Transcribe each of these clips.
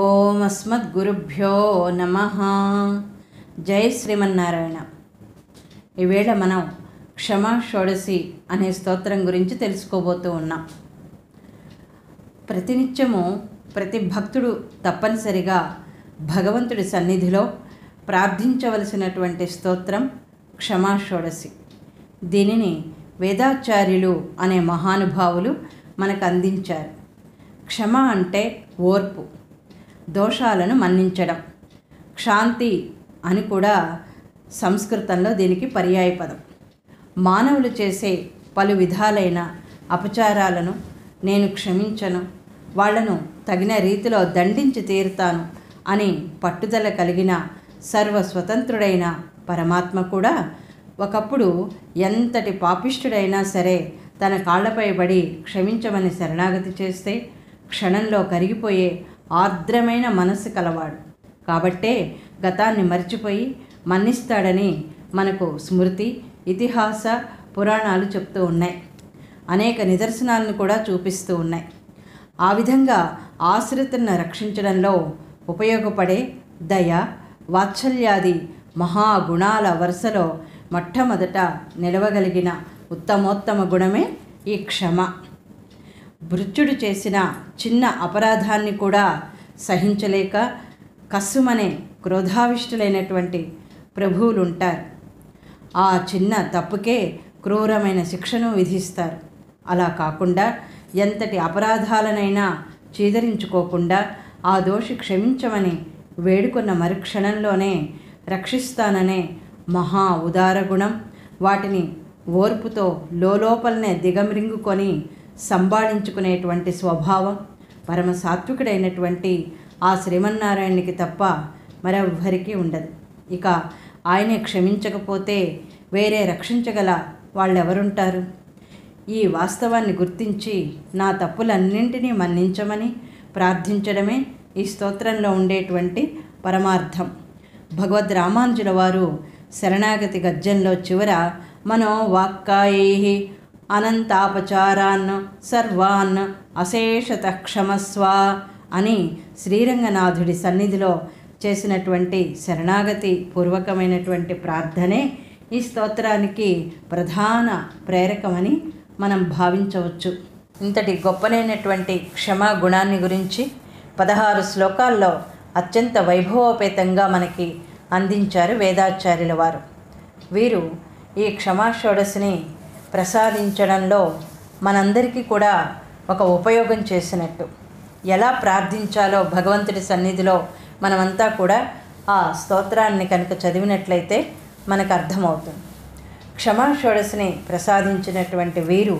ఓం అస్మద్గురుభ్యో నమ జై శ్రీమన్నారాయణ ఈవేళ మనం క్షమా షోడసి అనే స్తోత్రం గురించి తెలుసుకోబోతూ ఉన్నాం ప్రతినిత్యము ప్రతి భక్తుడు తప్పనిసరిగా భగవంతుడి సన్నిధిలో ప్రార్థించవలసినటువంటి స్తోత్రం క్షమా షోడసి దీనిని వేదాచార్యులు అనే మహానుభావులు మనకు అందించారు క్షమ అంటే ఓర్పు దోషాలను మన్నించడం క్షాంతి అని కూడా సంస్కృతంలో దీనికి పర్యాయ పదం మానవులు చేసే పలు విధాలైన అపచారాలను నేను క్షమించను వాళ్లను తగిన రీతిలో దండించి తీరుతాను అని పట్టుదల కలిగిన సర్వ స్వతంత్రుడైన పరమాత్మ కూడా ఒకప్పుడు ఎంతటి పాపిష్ఠుడైనా సరే తన కాళ్లపై పడి క్షమించమని శరణాగతి చేస్తే క్షణంలో కరిగిపోయే ఆర్ద్రమైన మనసు కలవాడు కాబట్టే గతాన్ని మర్చిపోయి మన్నిస్తాడని మనకు స్మృతి ఇతిహాస పురాణాలు చెప్తూ ఉన్నాయి అనేక నిదర్శనాలను కూడా చూపిస్తూ ఉన్నాయి ఆ విధంగా ఆశ్రితులను రక్షించడంలో ఉపయోగపడే దయ వాత్సల్యాది మహాగుణాల వరుసలో మొట్టమొదట నిలవగలిగిన ఉత్తమోత్తమ గుణమే ఈ క్షమ భృత్యుడు చేసిన చిన్న అపరాధాన్ని కూడా సహించలేక కస్సుమనే క్రోధావిష్టులైనటువంటి ప్రభువులు ఉంటారు ఆ చిన్న తప్పుకే క్రూరమైన శిక్షను విధిస్తారు అలా కాకుండా ఎంతటి అపరాధాలనైనా చీదరించుకోకుండా ఆ దోషి క్షమించమని వేడుకున్న మరుక్షణంలోనే రక్షిస్తాననే మహా ఉదారగుణం వాటిని ఓర్పుతో లోపలనే దిగమ్రింగుకొని సంబాళించుకునేటువంటి స్వభావం పరమ సాత్వికుడైనటువంటి ఆ శ్రీమన్నారాయణకి తప్ప మరెవ్వరికీ ఉండదు ఇక ఆయనే క్షమించకపోతే వేరే రక్షించగల వాళ్ళెవరుంటారు ఈ వాస్తవాన్ని గుర్తించి నా తప్పులన్నింటినీ మన్నించమని ప్రార్థించడమే ఈ స్తోత్రంలో ఉండేటువంటి పరమార్థం భగవద్ రామానుజుల వారు శరణాగతి గద్యంలో చివర మనో వాక్కాయే అనంతాపచారాన్ సర్వాన్ అశేషత క్షమస్వ అని శ్రీరంగనాథుడి సన్నిధిలో చేసినటువంటి శరణాగతి పూర్వకమైనటువంటి ప్రార్థనే ఈ స్తోత్రానికి ప్రధాన ప్రేరకమని మనం భావించవచ్చు ఇంతటి గొప్పలైనటువంటి క్షమా గుణాన్ని గురించి పదహారు శ్లోకాల్లో అత్యంత వైభవోపేతంగా మనకి అందించారు వేదాచార్యుల వారు వీరు ఈ క్షమాషోడశిని ప్రసాదించడంలో మనందరికీ కూడా ఒక ఉపయోగం చేసినట్టు ఎలా ప్రార్థించాలో భగవంతుడి సన్నిధిలో మనమంతా కూడా ఆ స్తోత్రాన్ని కనుక చదివినట్లయితే మనకు అర్థమవుతుంది క్షమాషోడసిని ప్రసాదించినటువంటి వీరు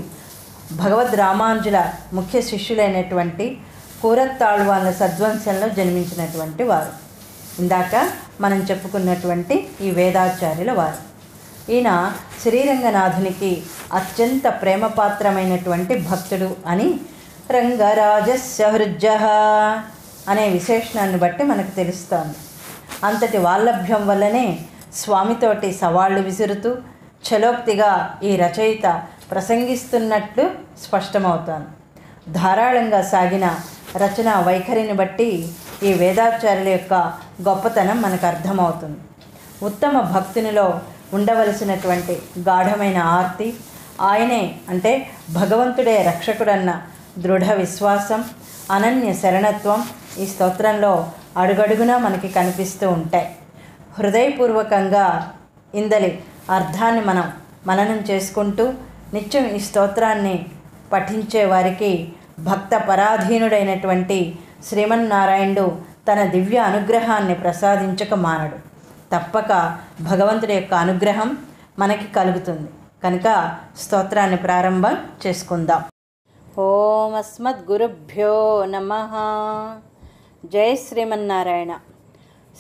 భగవద్ రామానుజుల ముఖ్య శిష్యులైనటువంటి కూరత్తాళ్వాన్ల సద్వంశంలో జన్మించినటువంటి వారు ఇందాక మనం చెప్పుకున్నటువంటి ఈ వేదాచార్యుల వారు ఈయన శ్రీరంగనాథునికి అత్యంత ప్రేమపాత్రమైనటువంటి భక్తుడు అని రంగరాజస్య హృజ్జ అనే విశేషణాన్ని బట్టి మనకు తెలుస్తోంది అంతటి వాల్లభ్యం వల్లనే స్వామితోటి సవాళ్లు విసురుతూ చలోక్తిగా ఈ రచయిత ప్రసంగిస్తున్నట్లు స్పష్టమవుతోంది ధారాళంగా సాగిన రచనా వైఖరిని బట్టి ఈ వేదాచార్యుల యొక్క గొప్పతనం మనకు అర్థమవుతుంది ఉత్తమ భక్తునిలో ఉండవలసినటువంటి గాఢమైన ఆర్తి ఆయనే అంటే భగవంతుడే రక్షకుడన్న దృఢ విశ్వాసం అనన్య శరణత్వం ఈ స్తోత్రంలో అడుగడుగునా మనకి కనిపిస్తూ ఉంటాయి హృదయపూర్వకంగా ఇందలి అర్థాన్ని మనం మననం చేసుకుంటూ నిత్యం ఈ స్తోత్రాన్ని పఠించే వారికి భక్త పరాధీనుడైనటువంటి శ్రీమన్నారాయణుడు తన దివ్య అనుగ్రహాన్ని ప్రసాదించక మానడు తప్పక భగవంతుడి యొక్క అనుగ్రహం మనకి కలుగుతుంది కనుక స్తోత్రాన్ని ప్రారంభం చేసుకుందాం ఓం గురుభ్యో నమ జై శ్రీమన్నారాయణ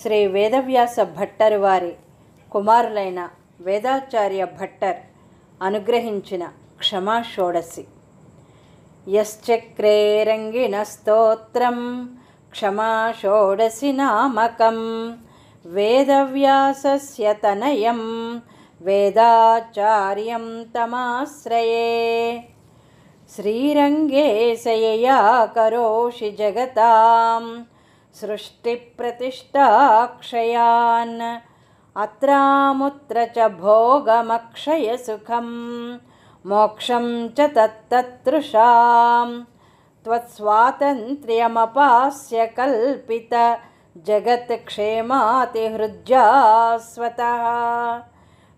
శ్రీ వేదవ్యాస భట్టర్ వారి కుమారులైన వేదాచార్య భట్టర్ అనుగ్రహించిన క్షమా షోడసి యశ్చక్రే రంగిణ స్తోత్రం క్షమా షోడసి నామకం वेदव्यासस्य तनयं वेदाचार्यं तमाश्रये श्रीरङ्गेशयया करोषि जगतां सृष्टिप्रतिष्ठाक्षयान् अत्रामुत्र च भोगमक्षयसुखं मोक्षं च तत्तत्कृशां त्वत्स्वातन्त्र्यमपास्य कल्पित स्वतः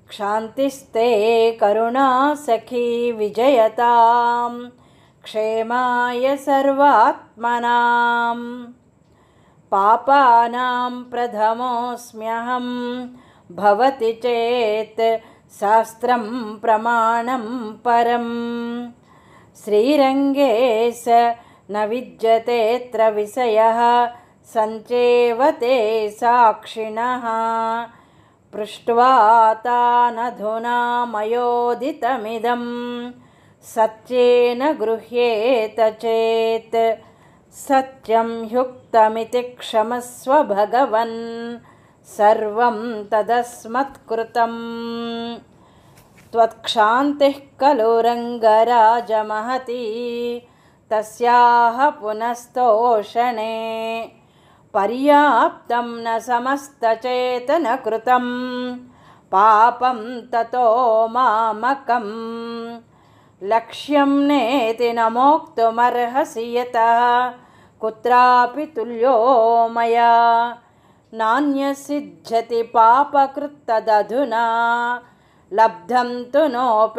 क्षान्तिस्ते करुणा सखी विजयतां क्षेमाय सर्वात्मनां पापानां प्रथमोऽस्म्यहं भवति चेत् शास्त्रं प्रमाणं परम् श्रीरङ्गे स न विद्यतेऽत्र विषयः सञ्चेवते साक्षिणः पृष्ट्वा तानधुना मयोदितमिदं सत्येन गृह्येत चेत् सत्यं युक्तमिति क्षमस्व भगवन् सर्वं तदस्मत्कृतम् त्वत्क्षान्तिः खलु रङ्गराजमहती तस्याः पुनस्तोषणे पर्याप्तं न समस्तचेतनकृतं पापं ततो मामकं लक्ष्यं नेति न मोक्तुमर्हसि यतः कुत्रापि तुल्यो मया नान्यसिद्ध्यति पापकृत्तदधुना लब्धं तु नोपेक्ष्यताम्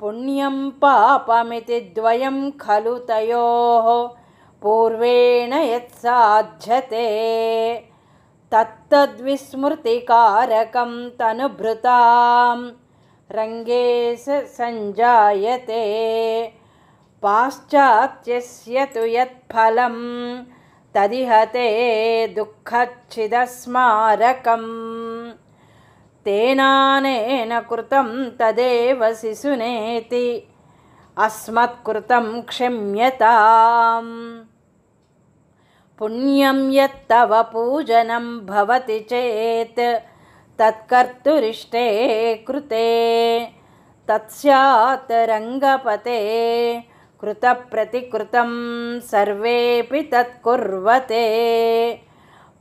पुण्यं पापमिति द्वयं खलु तयोः पूर्वेण यत्साध्यते तत्तद्विस्मृतिकारकं तनुभृतां रङ्गेश सञ्जायते पाश्चात्यस्य तु यत्फलं तदिहते दुःखच्छिदस्मारकम् तेनानेन कृतं तदेव शिशुनेति अस्मत्कृतं क्षम्यताम् पुण्यं यत्तव पूजनं भवति चेत् तत्कर्तुरिष्टे कृते तत्स्यात् रङ्गपते कृतप्रतिकृतं सर्वेऽपि तत्कुर्वते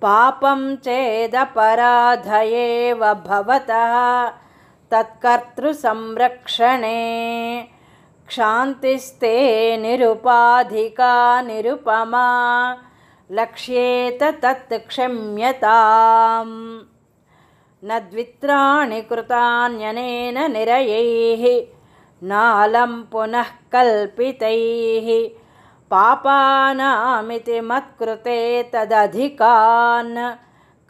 पापं चेदपराधयेव भवतः तत्कर्तृसंरक्षणे क्षान्तिस्ते निरुपाधिका निरुपमा लक्ष्येत तत्क्षम्यताम् न द्वित्राणि निरयेहि निरयैः नालं पुनः कल्पितैः पापानामिति मत्कृते तदधिकान्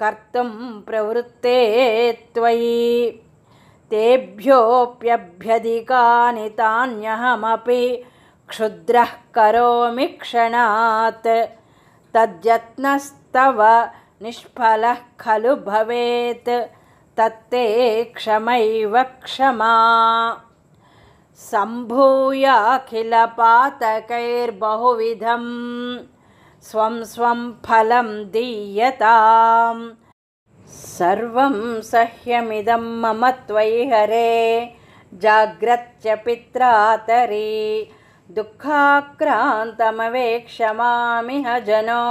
कर्तुं प्रवृत्ते त्वयि तेभ्योऽप्यभ्यधिकानि तान्यहमपि क्षुद्रः करोमि क्षणात् तद्यत्नस्तव निष्फलः खलु भवेत् तत्ते क्षमैव क्षमा सम्भूयाखिलपातकैर्बहुविधं स्वं स्वं फलं दीयताम् सर्वं सह्यमिदं मम त्वयि हरे जाग्रत्य पित्रातरी दुःखाक्रान्तमवेक्षमामिह जनो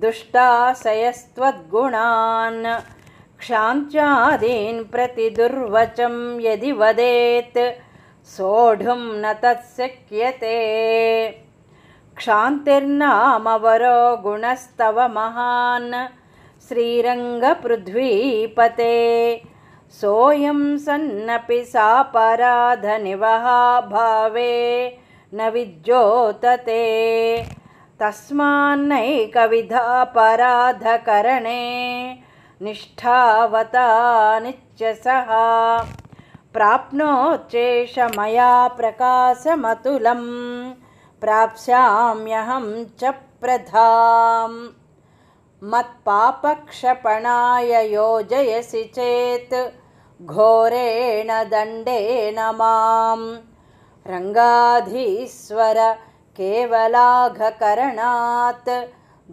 दुष्टाशयस्त्वद्गुणान् क्षान्त्यादीन् प्रति दुर्वचं यदि वदेत् सोढुं न तत् क्षान्तिर्नामवरो गुणस्तव महान् श्रीरङ्गपृथ्वीपते सोऽयं सन्नपि सापराधनिवहा न विद्योतते तस्मान्नैकविधापराधकरणे निष्ठावता नित्यसः प्राप्नोच्चेष मया प्रकाशमतुलं प्राप्स्याम्यहं च प्रधाम् मत्पापक्षपणाय योजयसि चेत् घोरेण दण्डेन माम् रङ्गाधीश्वर केवलाघकरणात्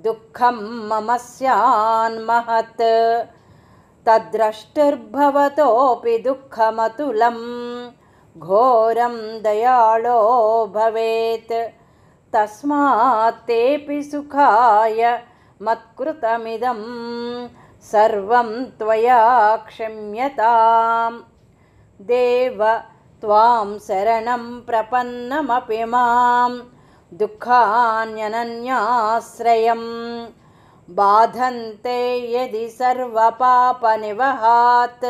दुःखं मम स्यान्महत् तद्द्रष्टिर्भवतोऽपि दुःखमतुलं घोरं दयालो भवेत् तस्मात् सुखाय मत्कृतमिदं सर्वं त्वया क्षम्यतां देव त्वां शरणं प्रपन्नमपि मां दुःखान्यनन्याश्रयं बाधन्ते यदि सर्वपापनिवहात्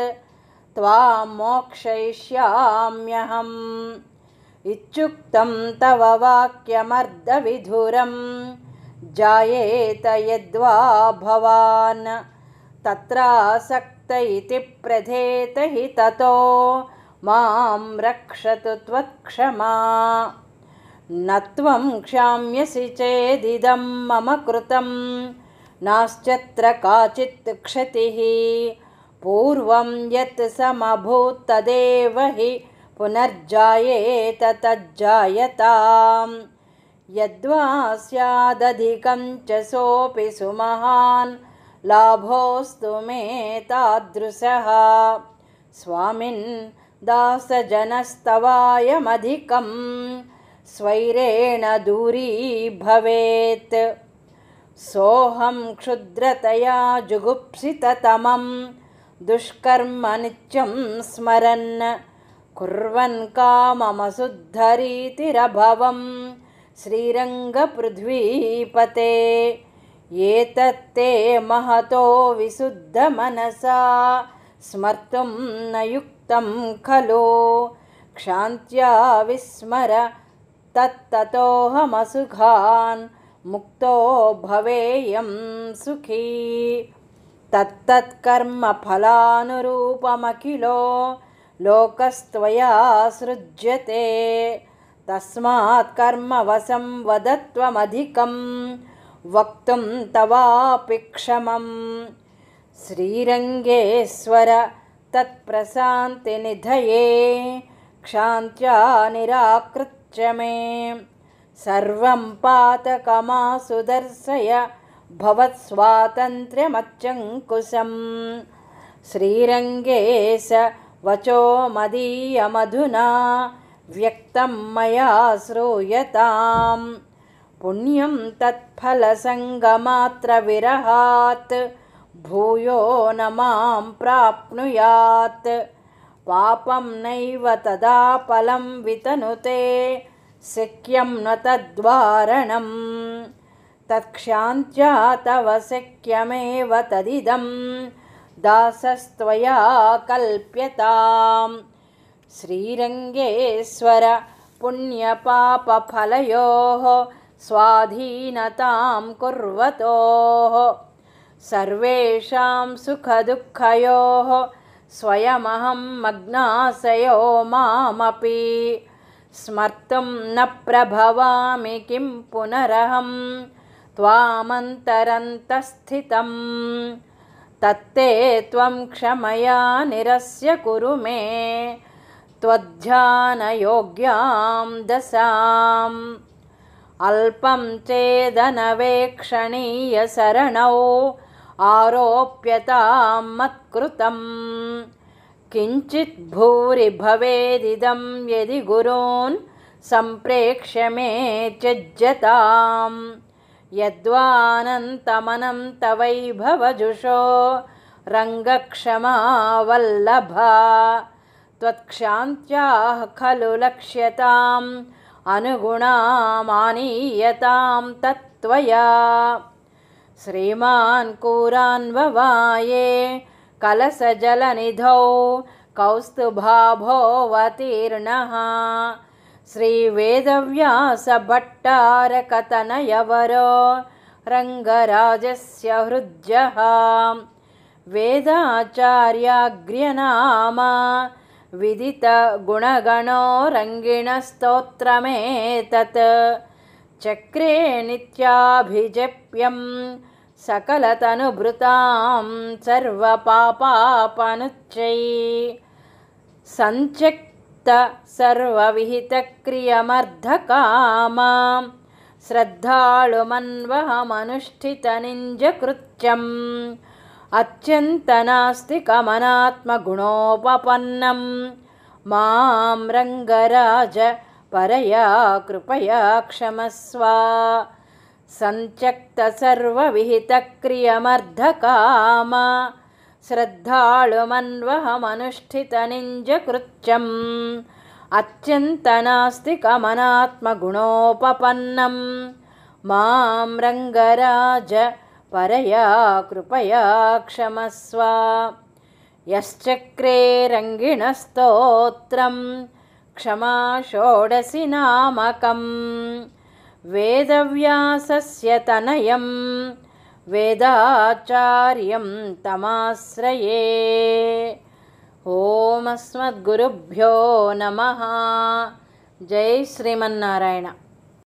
त्वां मोक्षयिष्याम्यहम् इत्युक्तं तव वाक्यमर्धविधुरं जायेत यद्वा भवान् तत्रासक्त इति प्रधेत हि ततो मां रक्षतु त्वत्क्षमा न त्वं क्षाम्यसि चेदिदं मम कृतं नाश्चत्र काचित् क्षतिः पूर्वं यत् तदेव हि पुनर्जायेतज्जायतां यद्वा स्यादधिकं च सोऽपि सुमहान् लाभोऽस्तु तादृशः स्वामिन् दासजनस्तवायमधिकं स्वैरेण दूरी दूरीभवेत् सोऽहं क्षुद्रतया जुगुप्सिततमं दुष्कर्म नित्यं स्मरन् कुर्वन् काममशुद्धरीतिरभवं श्रीरङ्गपृथ्वीपते एतत्ते महतो विशुद्धमनसा स्मर्तुं न युक् तं खलु क्षान्त्या विस्मर तत्ततोऽहमसुखान् मुक्तो भवेयं सुखी तत्तत्कर्मफलानुरूपमखिलो लोकस्त्वया सृज्यते तस्मात् कर्मवशं वद त्वमधिकं वक्तुं तवापिक्षमम् श्रीरङ्गेश्वर तत्प्रशान्तिनिधये क्षान्त्या निराकृत्य मे सर्वं पातकमासुदर्शय भवत्स्वातन्त्र्यमच्चङ्कुशम् श्रीरङ्गे स वचो मदीयमधुना व्यक्तं मया श्रूयताम् पुण्यं तत्फलसङ्गमात्रविरहात् भूयो न मां प्राप्नुयात् पापं नैव तदा फलं वितनुते शक्यं न तद्वारणं तत्क्षान्त्या तव शक्यमेव तदिदं दासस्त्वया कल्प्यताम् श्रीरङ्गेश्वर पुण्यपापफलयोः स्वाधीनतां कुर्वतोः सर्वेषां सुखदुःखयोः स्वयमहं मग्नाशयो मामपि स्मर्तुं न प्रभवामि किं पुनरहं त्वामन्तरन्तस्थितं तत्ते त्वं क्षमया निरस्य कुरु मे त्वध्यानयोग्यां दशाम् अल्पं चेदनवेक्षणीयशरणौ आरोप्यतां मत्कृतं किञ्चित् भूरि भवेदिदं यदि गुरून् सम्प्रेक्ष्य मे त्यज्यतां यद्वानन्तमनं तवैभवजुषो भवजुषो वल्लभा वल्लभान्त्याः खलु लक्ष्यताम् अनुगुणामानीयतां तत्त्वया श्रीमान् श्रीमान्कुरान्ववाये कलशजलनिधौ कौस्तुभाभोऽवतीर्णः श्रीवेदव्यासभट्टारकथनयवरो रङ्गराजस्य हृद्यः वेदाचार्याग्र्यनामा विदितगुणगणो रङ्गिणस्तोत्रमेतत् चक्रे नित्याभिजप्यम् सकलतनुभृतां सर्वपापापनुच्चै संचक्त सर्वविहितक्रियमर्थकामां श्रद्धालुमन्वहमनुष्ठितनिञ्जकृत्यम् अत्यन्तनास्तिकमनात्मगुणोपपन्नं मां रङ्गराज परया कृपया क्षमस्वा सञ्चक्तसर्वविहितक्रियमर्धकाम श्रद्धाळुमन्वहमनुष्ठितनिं जकृत्यम् मां रङ्गराज परया कृपया क्षमस्व यश्चक्रे रङ्गिणस्तोत्रं क्षमा षोडशि वेदव्यासस्य तनयं वेदाचार्यं तमाश्रये ॐ अस्मद्गुरुभ्यो नमः जय श्रीमन्नारायण